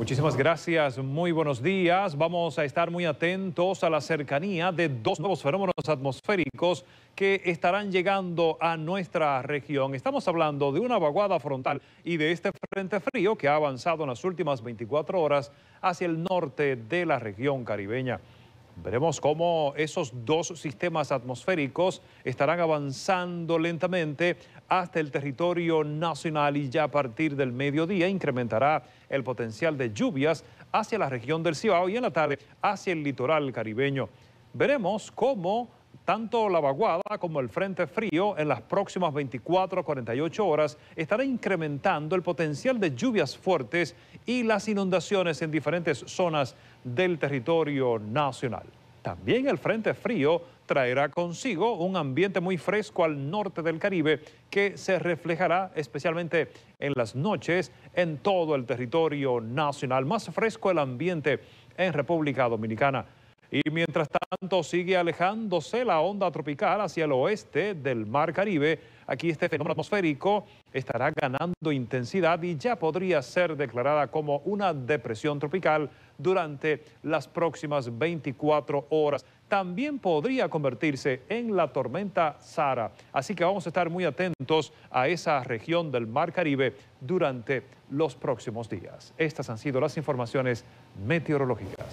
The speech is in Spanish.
Muchísimas gracias, muy buenos días. Vamos a estar muy atentos a la cercanía de dos nuevos fenómenos atmosféricos que estarán llegando a nuestra región. Estamos hablando de una vaguada frontal y de este frente frío que ha avanzado en las últimas 24 horas hacia el norte de la región caribeña. Veremos cómo esos dos sistemas atmosféricos estarán avanzando lentamente hasta el territorio nacional y ya a partir del mediodía incrementará el potencial de lluvias hacia la región del Cibao y en la tarde hacia el litoral caribeño. Veremos cómo tanto la vaguada como el frente frío en las próximas 24 a 48 horas estará incrementando el potencial de lluvias fuertes y las inundaciones en diferentes zonas del territorio nacional. También el frente frío traerá consigo un ambiente muy fresco al norte del Caribe que se reflejará especialmente en las noches en todo el territorio nacional. Más fresco el ambiente en República Dominicana. Y mientras tanto sigue alejándose la onda tropical hacia el oeste del Mar Caribe. Aquí este fenómeno atmosférico estará ganando intensidad y ya podría ser declarada como una depresión tropical durante las próximas 24 horas. También podría convertirse en la tormenta Sara. Así que vamos a estar muy atentos a esa región del Mar Caribe durante los próximos días. Estas han sido las informaciones meteorológicas.